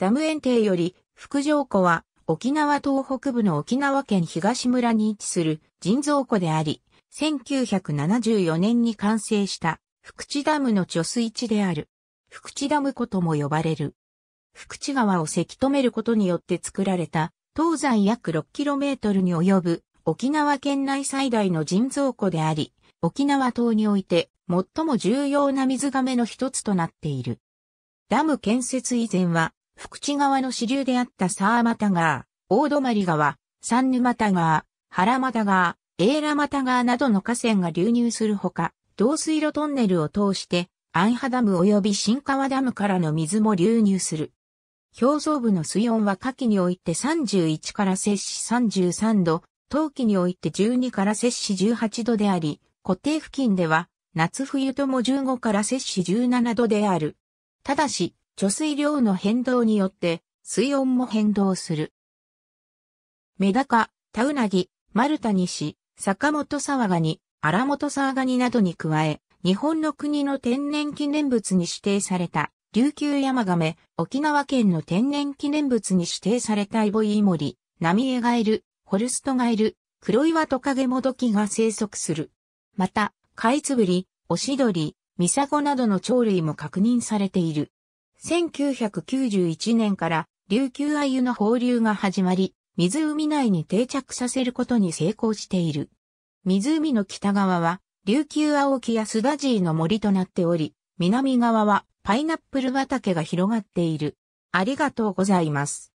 ダム園庭より、福城湖は、沖縄東北部の沖縄県東村に位置する人造湖であり、1974年に完成した福地ダムの貯水池である。福地ダム湖とも呼ばれる。福地川をせき止めることによって作られた、東西約 6km に及ぶ沖縄県内最大の人造湖であり、沖縄島において最も重要な水がめの一つとなっている。ダム建設以前は福地川の支流であった沢又川、大泊川、三沼田川、原又川、永良又川などの河川が流入するほか、導水路トンネルを通して、アンハダム及び新川ダムからの水も流入する。表層部の水温は夏季において31から摂氏33度、冬季において12から摂氏18度であり、固定付近では夏冬とも15から摂氏17度である。ただし、貯水量の変動によって水温も変動する。メダカ、タウナギ、マルタニシ、坂本沢ガニ、荒本沢ガニなどに加え、日本の国の天然記念物に指定された、琉球山亀、沖縄県の天然記念物に指定されたイボイイモリ、ナミエガエル、ホルストガエル、黒岩トカゲモドキが生息する。また、カイツブリ、オシドリ、ミサゴなどの鳥類も確認されている。1991年から琉球アユの放流が始まり、湖内に定着させることに成功している。湖の北側は、琉球青木やスダジーの森となっており、南側はパイナップル畑が広がっている。ありがとうございます。